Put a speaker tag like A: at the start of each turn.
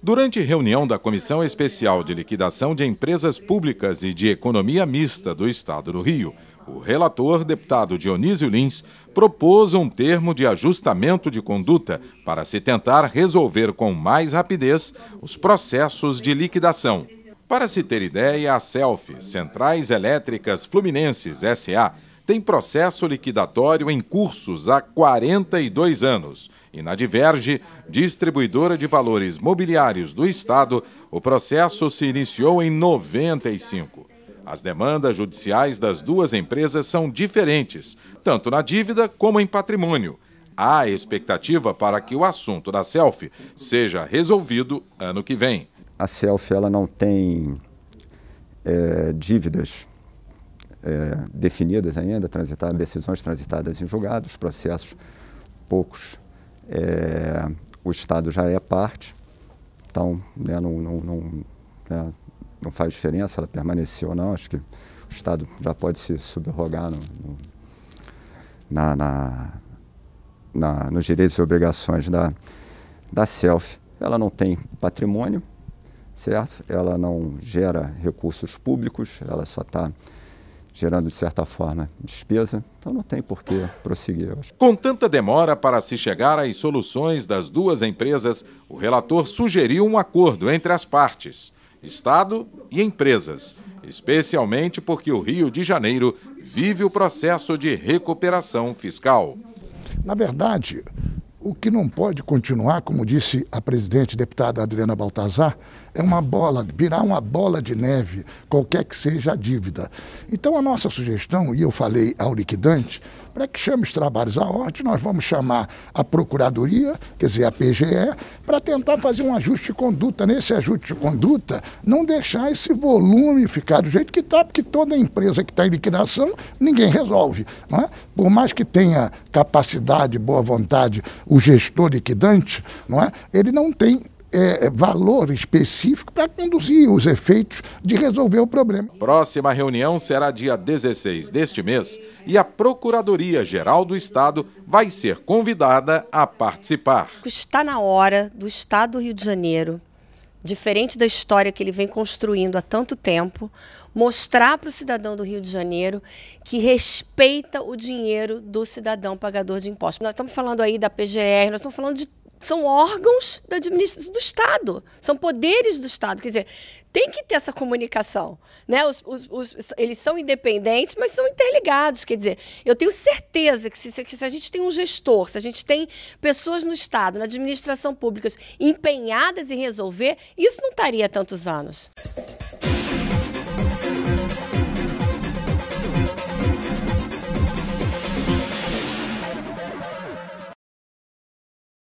A: Durante reunião da Comissão Especial de Liquidação de Empresas Públicas e de Economia Mista do Estado do Rio, o relator, deputado Dionísio Lins, propôs um termo de ajustamento de conduta para se tentar resolver com mais rapidez os processos de liquidação. Para se ter ideia, a CELF, Centrais Elétricas Fluminenses SA, tem processo liquidatório em cursos há 42 anos. E na Diverge, distribuidora de valores mobiliários do Estado, o processo se iniciou em 95. As demandas judiciais das duas empresas são diferentes, tanto na dívida como em patrimônio. Há expectativa para que o assunto da Self seja resolvido ano que vem.
B: A Self ela não tem é, dívidas é, definidas ainda, decisões transitadas em julgados, processos poucos. É, o Estado já é parte, então né, não, não, não, né, não, faz diferença ela permanecer ou não. Acho que o Estado já pode se subrogar no, no, na, na, na, nos direitos e obrigações da, da SELF. Ela não tem patrimônio, certo? Ela não gera recursos públicos, ela só está gerando, de certa forma, despesa, então não tem por que prosseguir.
A: Com tanta demora para se chegar às soluções das duas empresas, o relator sugeriu um acordo entre as partes, Estado e empresas, especialmente porque o Rio de Janeiro vive o processo de recuperação fiscal.
C: Na verdade, o que não pode continuar, como disse a presidente deputada Adriana Baltazar, é uma bola, virar uma bola de neve, qualquer que seja a dívida. Então a nossa sugestão, e eu falei ao liquidante, para que chame os trabalhos à ordem, nós vamos chamar a Procuradoria, quer dizer, a PGE, para tentar fazer um ajuste de conduta. Nesse ajuste de conduta, não deixar esse volume ficar do jeito que está, porque toda empresa que está em liquidação, ninguém resolve. É? Por mais que tenha capacidade, boa vontade, o o gestor liquidante, não é? ele não tem é, é, valor específico para conduzir os efeitos de resolver o problema.
A: Próxima reunião será dia 16 deste mês e a Procuradoria-Geral do Estado vai ser convidada a participar.
D: Está na hora do Estado do Rio de Janeiro diferente da história que ele vem construindo há tanto tempo, mostrar para o cidadão do Rio de Janeiro que respeita o dinheiro do cidadão pagador de impostos. Nós estamos falando aí da PGR, nós estamos falando de são órgãos da do Estado, são poderes do Estado. Quer dizer, tem que ter essa comunicação. Né? Os, os, os, eles são independentes, mas são interligados. Quer dizer, eu tenho certeza que se, que se, a gente tem um gestor, se a gente tem pessoas no Estado, na administração pública empenhadas em resolver, isso não estaria tantos anos.